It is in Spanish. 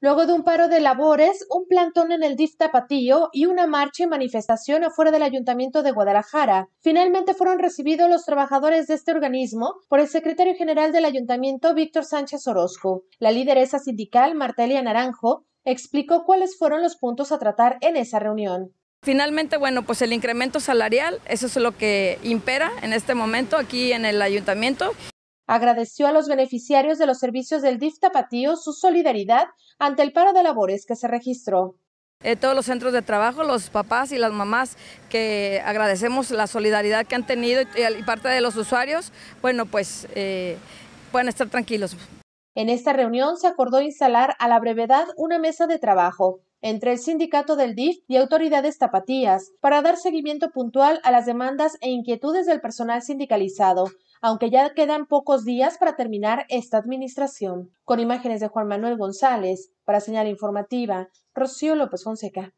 Luego de un paro de labores, un plantón en el DIF Tapatío y una marcha y manifestación afuera del Ayuntamiento de Guadalajara, finalmente fueron recibidos los trabajadores de este organismo por el secretario general del Ayuntamiento, Víctor Sánchez Orozco. La lideresa sindical, Martelia Naranjo, explicó cuáles fueron los puntos a tratar en esa reunión. Finalmente, bueno, pues el incremento salarial, eso es lo que impera en este momento aquí en el ayuntamiento agradeció a los beneficiarios de los servicios del DIF Tapatío su solidaridad ante el paro de labores que se registró. Eh, todos los centros de trabajo, los papás y las mamás que agradecemos la solidaridad que han tenido y, parte de los usuarios, bueno, pues eh, pueden estar tranquilos. En esta reunión se acordó instalar a la brevedad una mesa de trabajo entre el sindicato del DIF y autoridades tapatías para dar seguimiento puntual a las demandas e inquietudes del personal sindicalizado aunque ya quedan pocos días para terminar esta administración. Con imágenes de Juan Manuel González, para Señal Informativa, Rocío López Fonseca.